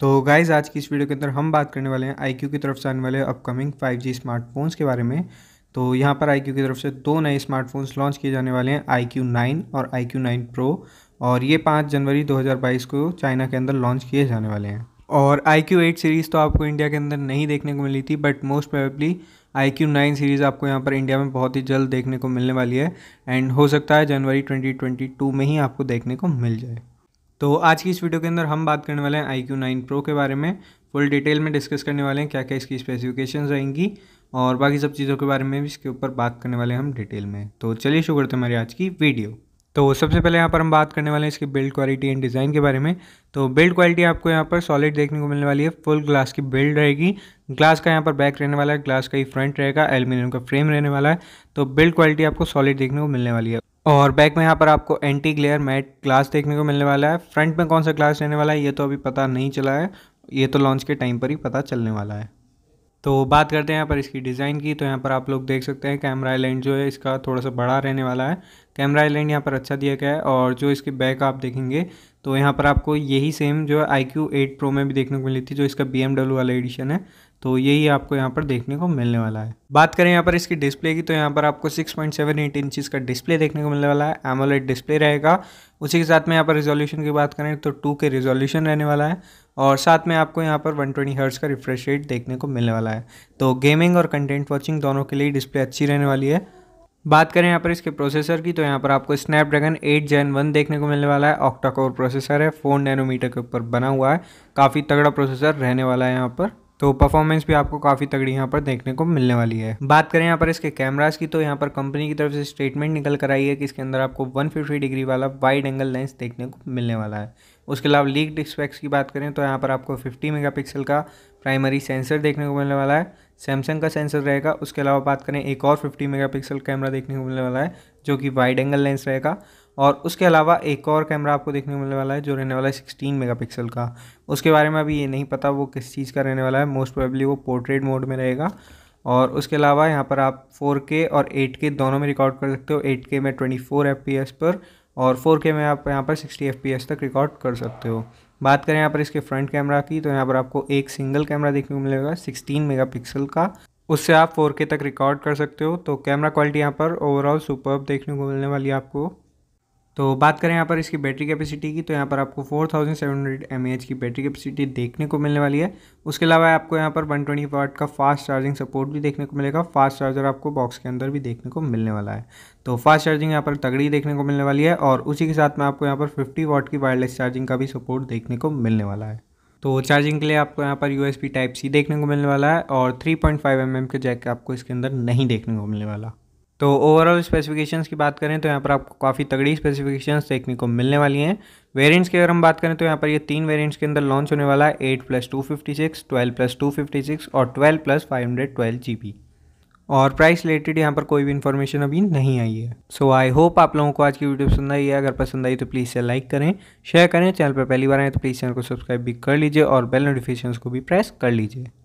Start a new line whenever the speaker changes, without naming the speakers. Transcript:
तो गाइज़ आज की इस वीडियो के अंदर हम बात करने वाले हैं आई की तरफ से आने वाले अपकमिंग जी स्मार्टफोन्स के बारे में तो यहाँ पर आई की तरफ से दो नए स्मार्टफोन्स लॉन्च किए जाने वाले हैं आई क्यू नाइन और आई क्यू नाइन प्रो और ये पाँच जनवरी 2022 को चाइना के अंदर लॉन्च किए जाने वाले हैं और आई क्यू एट सीरीज़ तो आपको इंडिया के अंदर नहीं देखने को मिली थी but most probably iQOO nine series आपको यहाँ पर इंडिया में बहुत ही जल्द देखने को मिलने वाली है एंड हो सकता है जनवरी 2022 में ही आपको देखने को मिल जाए तो आज की इस वीडियो के अंदर हम बात करने वाले हैं आई क्यू नाइन प्रो के बारे में फुल डिटेल में डिस्कस करने वाले हैं क्या क्या इसकी स्पेसिफिकेशन रहेंगी और बाकी सब चीज़ों के बारे में भी इसके ऊपर बात करने वाले हैं हम डिटेल में तो चलिए शुरू करते हैं हमारी आज की वीडियो तो सबसे पहले यहाँ पर हम बात करने वाले हैं इसके बिल्ड क्वालिटी एंड डिज़ाइन के बारे में तो बिल्ड क्वालिटी आपको यहाँ पर सॉलिड देखने को मिलने वाली है फुल ग्लास की बिल्ड रहेगी ग्लास का यहाँ पर बैक रहने वाला है ग्लास का ही फ्रंट रहेगा एल्यूमिनियम का फ्रेम रहने वाला है तो बिल्ड क्वालिटी आपको सॉलिड देखने को मिलने वाली है और बैक में यहाँ पर आपको एंटी ग्लेयर मैट ग्लास देखने को मिलने वाला है फ्रंट में कौन सा ग्लास रहने वाला है ये तो अभी पता नहीं चला है ये तो लॉन्च के टाइम पर ही पता चलने वाला है तो बात करते हैं यहाँ पर इसकी डिज़ाइन की तो यहाँ पर आप लोग देख सकते हैं कैमरा लेंस जो है इसका थोड़ा सा बड़ा रहने वाला है कैमरा आइलैंड यहाँ पर अच्छा दिया गया है और जो इसके बैक आप देखेंगे तो यहाँ पर आपको यही सेम जो है आई क्यू एट प्रो में भी देखने को मिली थी जो इसका बी एमडब्ल्यू वाला एडिशन है तो यही आपको यहाँ पर देखने को मिलने वाला है बात करें यहाँ पर इसकी डिस्प्ले की तो यहाँ पर आपको 6.78 पॉइंट इंचज़ का डिस्प्ले देखने को मिलने वाला है एमोलेट डिस्प्ले रहेगा उसी के साथ में यहाँ पर रिजोल्यूशन की बात करें तो टू के रिजोल्यूशन रहने वाला है और साथ में आपको यहाँ पर 120 ट्वेंटी हर्ट्स का रिफ्रेश रेट देखने को मिलने वाला है तो गेमिंग और कंटेंट वॉचिंग दोनों के लिए डिस्प्ले अच्छी रहने वाली है बात करें यहाँ पर इसके प्रोसेसर की तो यहाँ पर आपको स्नैपड्रैगन 8 जेन वन देखने को मिलने वाला है ऑक्टा कोर प्रोसेसर है फोन नैनोमीटर के ऊपर बना हुआ है काफ़ी तगड़ा प्रोसेसर रहने वाला है यहाँ पर तो परफॉर्मेंस भी आपको काफ़ी तगड़ी यहाँ पर देखने को मिलने वाली है बात करें यहाँ पर इसके कैमराज की तो यहाँ पर कंपनी की तरफ से स्टेटमेंट निकल कर आई है कि इसके अंदर आपको वन डिग्री वाला वाइड एंगल लेंस देखने को मिलने वाला है उसके अलावा लीक डिस्पेक्स की बात करें तो यहाँ पर आपको फिफ्टी मेगा का प्राइमरी सेंसर देखने को मिलने वाला है सैमसंग का सेंसर रहेगा उसके अलावा बात करें एक और 50 मेगापिक्सल कैमरा देखने को मिलने वाला है जो कि वाइड एंगल लेंस रहेगा और उसके अलावा एक और कैमरा आपको देखने को मिलने वाला है जो रहने वाला है सिक्सटीन मेगा का उसके बारे में अभी ये नहीं पता वो किस चीज़ का रहने वाला है मोस्ट प्रोबली वो पोर्ट्रेट मोड में रहेगा और उसके अलावा यहाँ पर आप 4K और 8K दोनों में रिकॉर्ड कर सकते हो 8K में 24 fps पर और 4K में आप यहाँ पर 60 FPS तक रिकॉर्ड कर सकते हो बात करें यहाँ पर इसके फ्रंट कैमरा की तो यहाँ पर आपको एक सिंगल कैमरा देखने को मिलेगा 16 मेगापिक्सल का उससे आप 4K तक रिकॉर्ड कर सकते हो तो कैमरा क्वालिटी यहाँ पर ओवरऑल सुपर देखने को मिलने वाली आपको तो बात करें यहाँ पर इसकी बैटरी कैपेसिटी की तो यहाँ पर आपको 4700 थाउजेंड की बैटरी कैपेसिटी देखने को मिलने वाली है उसके अलावा आपको यहाँ पर 120 ट्वेंटी वाट का फास्ट चार्जिंग सपोर्ट भी देखने को मिलेगा फास्ट चार्जर आपको बॉक्स के अंदर भी देखने को मिलने वाला है तो फास्ट चार्जिंग यहाँ पर तगड़ी देखने को मिलने वाली है और उसी के साथ में आपको यहाँ पर फिफ्टी वाट की वायरलेस चार्जिंग का भी सपोर्ट देखने को मिलने वाला है तो चार्जिंग के लिए आपको यहाँ पर यू टाइप सी देखने को मिलने वाला है और थ्री पॉइंट mm के जैक आपको इसके अंदर नहीं देखने को मिलने वाला तो ओवरऑल स्पेसिफिकेशंस की बात करें तो यहाँ पर आपको काफ़ी तगड़ी स्पेसिफिकेशंस देखने को मिलने वाली हैं वेरिएंट्स की अगर हम बात करें तो यहाँ पर ये तीन वेरिएंट्स के अंदर लॉन्च होने वाला है eight plus two fifty six twelve plus two fifty six और twelve plus five hundred twelve G B और प्राइस रिलेटेड यहाँ पर कोई भी इन्फॉर्मेशन अभी नहीं आई है सो आई होप आप लोगों को आज की वीडियो पसंद आई है अगर पसंद आई तो प्लीज़ इसे लाइक करें शेयर करें चैनल पर पहली बार आए तो प्लीज़ चैनल को सब्सक्राइब भी कर लीजिए और बेल नोटिफिकेशन को भी प्रेस कर लीजिए